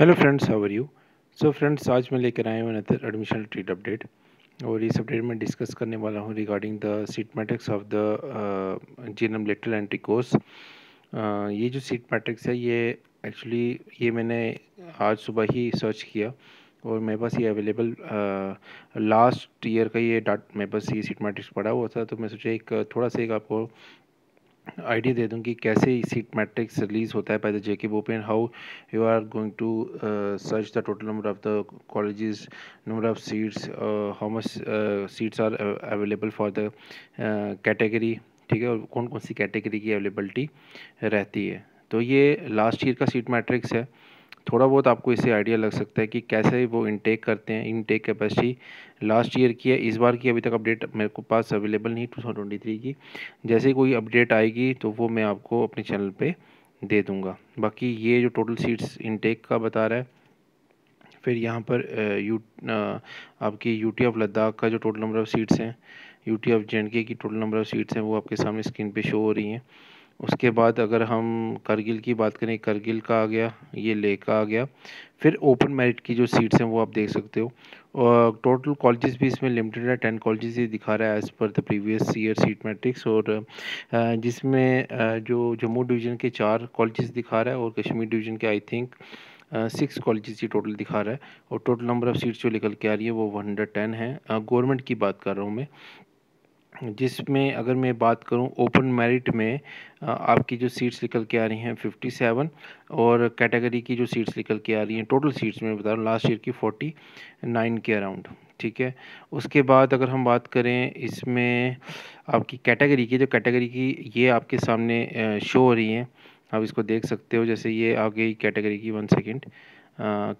hello friends how are you so friends आज मैं लेकर आया हूँ अनदर एडमिशन ट्रीट अपडेट और इस अपडेट में डिस्कस करने वाला हूँ regarding the seat matrix of the GNM lateral entry course ये जो सीट मैट्रिक्स है ये एक्चुअली ये मैंने आज सुबह ही सर्च किया और मेरे पास ये अवेलेबल लास्ट ईयर का ये डाट मेरे पास ये सीट मैट्रिक्स पड़ा हुआ था तो मैं सोचा एक थोड़ा सा एक आपको आइडिया दे दूँ कि कैसे सीट मैट्रिक्स रिलीज़ होता है bye the J K and how you are going to search the total number of the college number of seats how much seats are available for the category ठीक है और कौन कौन सी category की availability रहती है तो ये लास्ट ईयर का सीट मैट्रिक्स है थोड़ा बहुत आपको इससे आइडिया लग सकता है कि कैसे वो इनटेक करते हैं इनटेक कैपेसिटी लास्ट ईयर की है इस बार की अभी तक अपडेट मेरे को पास अवेलेबल नहीं टू थाउजेंड ट्वेंटी थ्री की जैसे कोई अपडेट आएगी तो वो मैं आपको अपने चैनल पर दे दूँगा बाकी ये जो टोटल सीट्स इनटेक का बता रहा है फिर यहाँ पर यू आपकी यू टी ऑफ लद्दाख का जो टोटल नंबर ऑफ़ सीट्स हैं U T of J K total number of seats हैं वो आपके सामने स्क्रीन पे शो हो रही हैं उसके बाद अगर हम करगिल की बात करें करगिल का आ गया ये ले का आ गया फिर ओपन मेरिट की जो सीट्स हैं वो आप देख सकते हो और टोटल कॉलेजेस भी इसमें लिमिटेड है टेन कॉलेजेस ही दिखा रहा है as per the previous year seat matrix और जिसमें जो जम्मू डिवीज़न के चार कॉलेजेस दिखा रहा है और कश्मीर डिवीज़न के आई थिंक सिक्स कॉलेजेस ही टोटल दिखा रहा है और टोटल नंबर ऑफ़ सीट्स जो निकल के आ रही है वो वन हंड्रेड टेन है गवर्नमेंट की बात कर रहा हूँ मैं जिसमें अगर मैं बात करूं ओपन मेरिट में आपकी जो सीट्स निकल के आ रही हैं 57 और कैटेगरी की जो सीट्स निकल के आ रही हैं टोटल सीट्स में बता रहा हूँ लास्ट ईयर की 49 के अराउंड ठीक है उसके बाद अगर हम बात करें इसमें आपकी कैटेगरी की जो कैटेगरी की ये आपके सामने शो हो रही हैं आप इसको देख सकते हो जैसे ये आ गई कैटेगरी की वन सेकेंड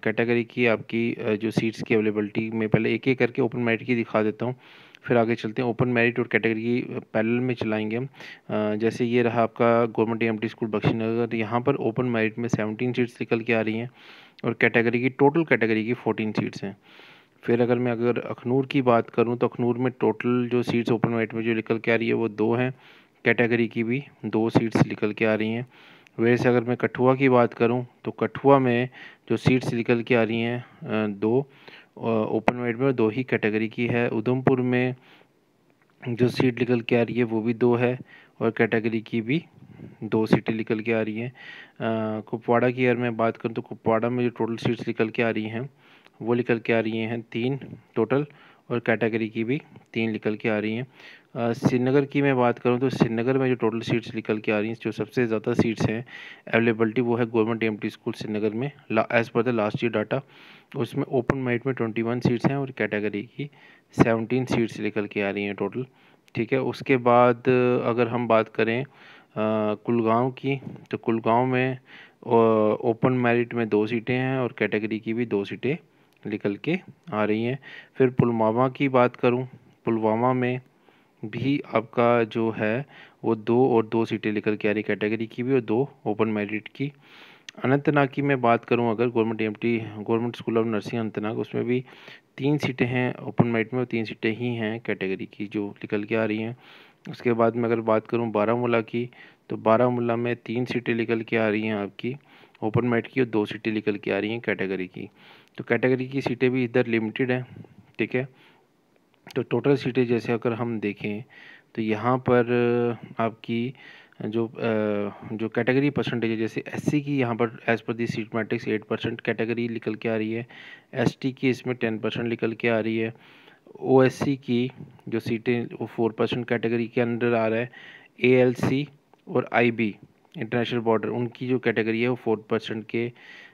कैटेगरी की आपकी जो सीट्स की अवेलेबलिटी मैं पहले एक एक करके ओपन मेरिट की दिखा देता हूँ फिर आगे चलते हैं ओपन मेरिट और कैटेगरी पैरेलल में चलाएंगे हम जैसे ये रहा आपका government M school Bakshi Nagar यहाँ पर ओपन मेरिट में सेवनटीन सीट्स निकल के आ रही हैं और कैटेगरी की टोटल कैटेगरी की फोर्टीन सीट्स हैं फिर अगर मैं अगर अखनूर की बात करूँ तो अखनूर में टोटल जो सीट्स ओपन मेरिट में जो निकल के आ रही है वो दो हैं कैटेगरी की भी दो सीट्स निकल के आ रही हैं वैसे अगर मैं कठुआ की बात करूं तो कठुआ में जो सीट्स निकल के आ रही हैं दो ओपन वेट में दो ही कैटेगरी की है उधमपुर में जो सीट निकल के आ रही है वो भी दो है और कैटेगरी की भी दो सीटें निकल के आ रही हैं कुपवाड़ा की अगर मैं बात करूँ तो कुपवाड़ा में जो टोटल सीट्स निकल के आ रही हैं वो निकल के आ रही हैं तीन टोटल और कैटेगरी की भी तीन निकल के आ रही हैं श्रीनगर की मैं बात करूं तो श्रीनगर में जो टोटल सीट्स निकल के आ रही हैं जो सबसे ज़्यादा सीट्स हैं अवेलेबलिटी वो है गवर्नमेंट टी स्कूल श्रीनगर में as per the last year data उसमें ओपन मेरिट में ट्वेंटी वन सीट्स हैं और कैटेगरी की सेवनटीन सीट्स निकल के आ रही हैं टोटल ठीक है उसके बाद अगर हम बात करें कुलगांव की तो कुलगांव में ओपन मेरिट में दो सीटें हैं और कैटेगरी की भी दो सीटें निकल के आ रही हैं फिर पुलवामा की बात करूं पुलवामा में भी आपका जो है वो दो और दो सीटें निकल के आ रही कैटेगरी की भी और दो ओपन मेरिट की अनंतनाग की मैं बात करूं अगर government M government school of nursing Anantnag उसमें भी तीन सीटें हैं ओपन मेरिट में और तीन सीटें ही हैं कैटेगरी की जो निकल के आ रही हैं उसके बाद में अगर बात करूँ बारामूला की तो बारामूला में तीन सीटें निकल के आ रही हैं आपकी ओपन मेट की और दो सीटें निकल के आ रही हैं कैटेगरी की तो कैटेगरी की सीटें भी इधर लिमिटेड हैं ठीक है तो टोटल सीटें जैसे अगर हम देखें तो यहाँ पर आपकी जो जो कैटेगरी परसेंटेज है जैसे एस की यहाँ पर as per the seat matrix eight percent category निकल के आ रही है एस की इसमें टेन परसेंट निकल के आ रही है ओ की जो सीटें वो फोर परसेंट कैटेगरी के अंडर आ रहा है ए और आई इंटरनेशनल बॉर्डर उनकी जो कैटेगरी है वो फोर परसेंट के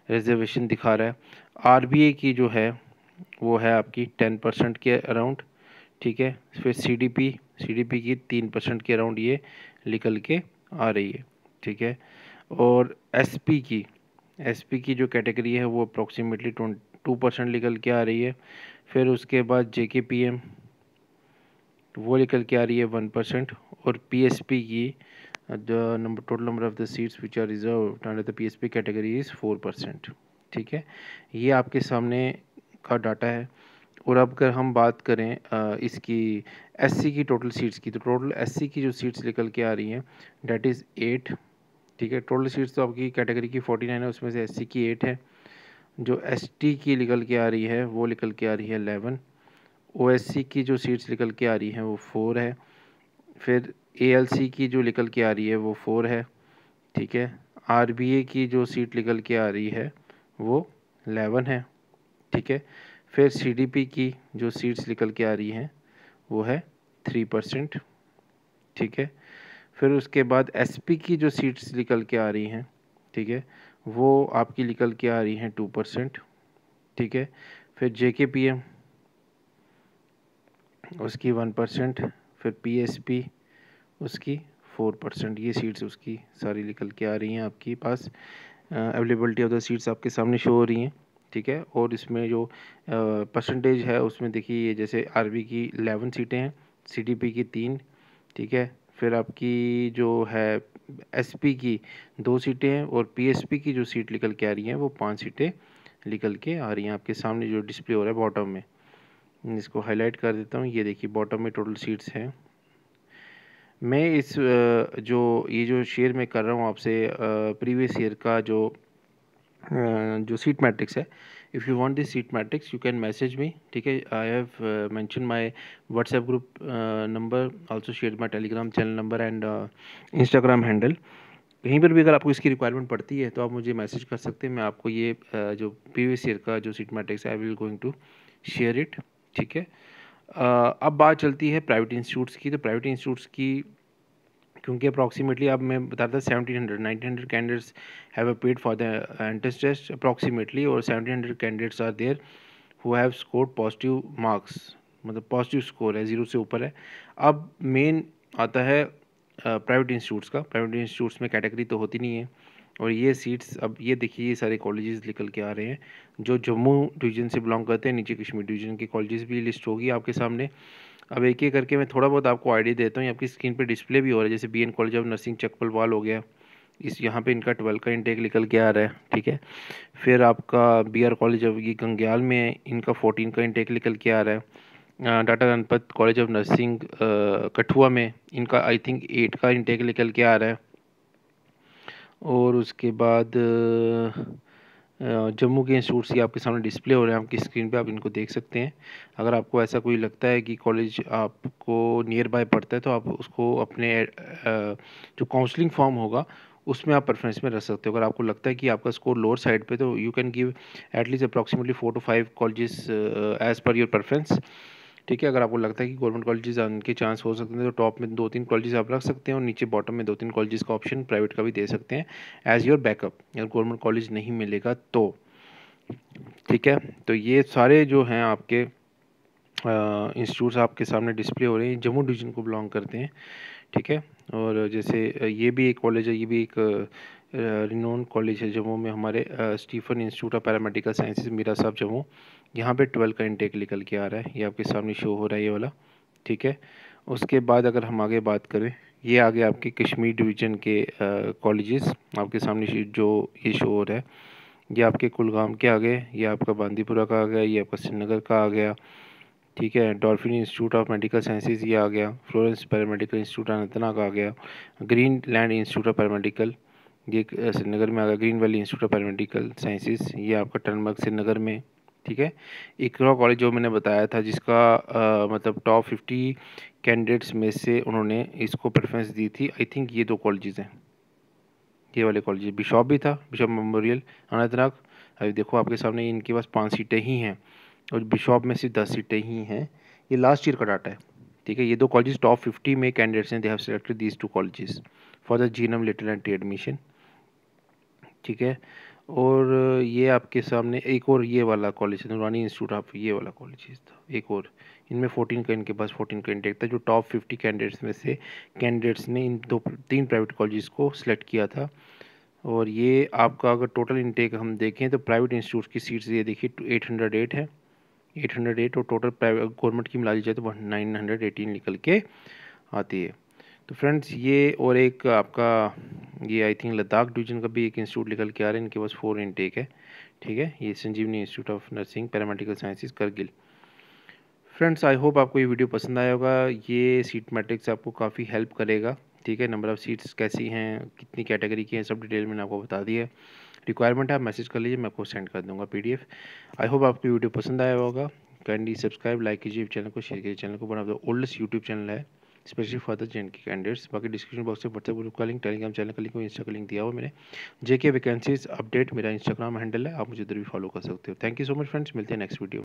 रिजर्वेशन दिखा रहा है आरबीए की जो है वो है आपकी टेन परसेंट के अराउंड ठीक है फिर सीडीपी सीडीपी की तीन परसेंट के अराउंड ये निकल के आ रही है ठीक है और एसपी की एसपी की जो कैटेगरी है वो अप्रोक्सीमेटली टू परसेंट निकल के आ रही है फिर उसके बाद जे के पी एम वो निकल के आ रही है वन परसेंट और पी एस पी की the number total number of the seats which are reserved under the PSP category is four percent ठीक है ये आपके सामने का डाटा है और अब अगर हम बात करें इसकी सी की टोटल सीट्स की तो टोटल सी की जो सीट्स निकल के आ रही हैं डेट इज़ एट ठीक है टोटल सीट्स तो आपकी कैटेगरी की फोर्टी नाइन है उसमें से सी की एट है जो टी की निकल के आ रही है वो निकल के आ रही है एलेवन सी की जो सीट्स निकल के आ रही हैं वो फोर है फिर सी की जो निकल के आ रही है वो फोर है ठीक है ए की जो सीट निकल के आ रही है वो एलेवन है ठीक है फिर पी की जो सीट्स निकल के आ रही हैं वो है थ्री परसेंट ठीक है फिर उसके बाद पी की जो सीट्स निकल के आ रही हैं ठीक है वो आपकी निकल के आ रही हैं टू परसेंट ठीक है फिर जे के पी एम उसकी वन परसेंट फिर पी एस पी उसकी फोर परसेंट ये सीट्स उसकी सारी निकल के आ रही हैं आपके पास अवेलेबलिटी ऑफ द सीट्स आपके सामने शो हो रही हैं ठीक है और इसमें जो परसेंटेज है उसमें देखिए ये जैसे आरबी की एलेवन सीटें हैं सीडीपी की तीन ठीक है फिर आपकी जो है एसपी की दो सीटें हैं और पीएसपी की जो सीट निकल के आ रही हैं वो पांच सीटें निकल के आ रही हैं आपके सामने जो डिस्प्ले हो रहा है बॉटम में इसको हाईलाइट कर देता हूँ ये देखिए बॉटम में टोटल सीट्स हैं मैं इस जो ये जो शेयर मैं कर रहा हूँ आपसे प्रीवियस ईयर का जो जो सीट मैट्रिक्स है if you want this seat matrix you can message me ठीक है I have mention my WhatsApp group number also share my Telegram channel number and Instagram handle कहीं पर भी अगर आपको इसकी रिक्वायरमेंट पड़ती है तो आप मुझे मैसेज कर सकते हैं मैं आपको ये uh, जो प्रीवियस ईयर का जो सीट मैट्रिक्स है I will going to share it ठीक है अब बात चलती है प्राइवेट इंस्टीट्यूट्स की तो प्राइवेट इंस्टीट्यूट्स की क्योंकि अप्रॉक्सीमेटली अब मैं बता रहा था seventeen hundred nineteen hundred candidates have appeared for the entrance test approximately और seventeen hundred candidates are there who have scored positive marks मतलब पॉजिटिव स्कोर है ज़ीरो से ऊपर है अब मेन आता है प्राइवेट uh, इंस्टीट्यूट्स का प्राइवेट इंस्टीट्यूट्स में कैटेगरी तो होती नहीं है और ये सीट्स अब ये देखिए ये सारे कॉलेजेस निकल के आ रहे हैं जो जम्मू डिवीजन से बिलोंग करते हैं नीचे कश्मीर डिवीजन के कॉलेजेस भी लिस्ट होगी आपके सामने अब एक एक करके मैं थोड़ा बहुत आपको आईडी देता हूँ आपकी स्क्रीन पर डिस्प्ले भी हो रहा है जैसे B N college of nursing Chakpalwal हो गया इस यहाँ पर इनका ट्वेल्व का इंटेक निकल के आ रहा है ठीक है फिर आपका बी आर कॉलेज ऑफ ये गंग्याल में है इनका फोर्टीन का इंटेक निकल के आ रहा है data Ganpat college of nursing Kathua में इनका आई थिंक एट का इंटेक निकल के आ रहा है और उसके बाद जम्मू के इंस्टीट्यूट्स ये आपके सामने डिस्प्ले हो रहे हैं आपकी स्क्रीन पे आप इनको देख सकते हैं अगर आपको ऐसा कोई लगता है कि कॉलेज आपको नियर बाय पड़ता है तो आप उसको अपने जो काउंसलिंग फॉर्म होगा उसमें आप प्रेफरेंस में रख सकते हो अगर आपको लगता है कि आपका स्कोर लोअर साइड पे तो you can give at least approximately four to five colleges as per your preference ठीक है अगर आपको लगता है कि गवर्नमेंट कॉलेजेस के चांस हो सकते हैं तो टॉप में दो तीन कॉलेजेस आप रख सकते हैं और नीचे बॉटम में दो तीन कॉलेजेस का ऑप्शन प्राइवेट का भी दे सकते हैं एज़ योर बैकअप अगर गवर्नमेंट कॉलेज नहीं मिलेगा तो ठीक है तो ये सारे जो हैं आपके इंस्टीट्यूट्स आपके सामने डिस्प्ले हो रहे हैं जम्मू डिवीज़न को बिलोंग करते हैं ठीक है और जैसे ये भी एक कॉलेज है ये भी एक रिनोन कॉलेज है जम्मू में हमारे Stephen institute of paramedical sciences Meera Sahib Jammu यहाँ पे ट्वेल्व का इंटेक निकल के आ रहा है ये आपके सामने शो हो रहा है ये वाला ठीक है उसके बाद अगर हम आगे बात करें ये आगे आपके कश्मीर डिवीज़न के कॉलेजेस आपके सामने जो ये शो हो रहा है ये आपके कुलगाम के आ गए ये आपका बांदीपुरा का आ गया ये आपका श्रीनगर का आ गया ठीक है Dolphin institute of medical sciences ये आ गया फ्लोरेंस पैरामेडिकल इंस्टीट्यूट अनंतनाग आ गया Green Land institute of paramedical ये श्रीनगर में आ Green Valley institute of paramedical sciences ये आपका टर्नबर्ग श्रीनगर में ठीक है इकरा कॉलेज जो मैंने बताया था जिसका आ, मतलब टॉप फिफ्टी कैंडिडेट्स में से उन्होंने इसको प्रेफरेंस दी थी आई थिंक ये दो कॉलेजेस हैं ये वाले कॉलेज बिशॉप भी था बिशॉप मेमोरियल अनंतनाग अभी देखो आपके सामने इनके पास पाँच सीटें ही हैं और बिशॉप में सिर्फ दस सीटें ही हैं ये लास्ट ईयर का डाटा है ठीक है ये दो कॉलेज टॉप फिफ्टी में कैंडिडेट्स हैं they have selected these two colleges for the GNM and T admission ठीक है और ये आपके सामने एक और ये वाला कॉलेज है नूरानी इंस्टीट्यूट ऑफ ये वाला कॉलेज था एक और इनमें फोर्टीन का इनके पास फोर्टीन कैंडिडेट था जो टॉप फिफ्टी कैंडिडेट्स में से कैंडिडेट्स ने इन दो तीन प्राइवेट कॉलेज को सिलेक्ट किया था और ये आपका अगर टोटल इनटेक हम देखें तो प्राइवेट इंस्टीट्यूट की सीट्स ये देखिए एट हंड्रेड एट है एट हंड्रेड एट और टोटल प्राइवेट गवर्नमेंट की मिला दी जाए तो नाइन हंड्रेड एटीन निकल के आती है तो फ्रेंड्स ये और एक आपका ये आई थिंक लद्दाख डिवीजन का भी एक इंस्टीट्यूट निकल के आ रहा है इनके पास फोर इनटेक है ठीक है ये Sanjivani institute of nursing paramedical sciences Kargil friends I hope आपको ये वीडियो पसंद आया होगा ये सीट मैट्रिक्स आपको काफ़ी हेल्प करेगा ठीक है नंबर ऑफ़ सीट्स कैसी हैं कितनी कैटेगरी की हैं सब डिटेल मैंने आपको बता दी है रिक्वायरमेंट है आप मैसेज कर लीजिए मैं आपको सेंड कर दूंगा पीडीएफ आई होप आपको वीडियो पसंद आया होगा कैंडी सब्सक्राइब लाइक कीजिए चैनल को शेयर कीजिए चैनल को one of the oldest YouTube channel है specially for the and K candidates बाकी डिस्क्रिप्शन बॉक्स से व्हाट्सएप ग्रुप का लिंक टेलीग्राम चैनल का लिंक और इंस्टा का लिंक दिया हुआ मैंने जे के वैकेंसीज अपडेट मेरा इंस्टाग्राम हैंडल है आप मुझे इधर भी फॉलो कर सकते हो thank you so much friends मिलते हैं नेक्स्ट वीडियो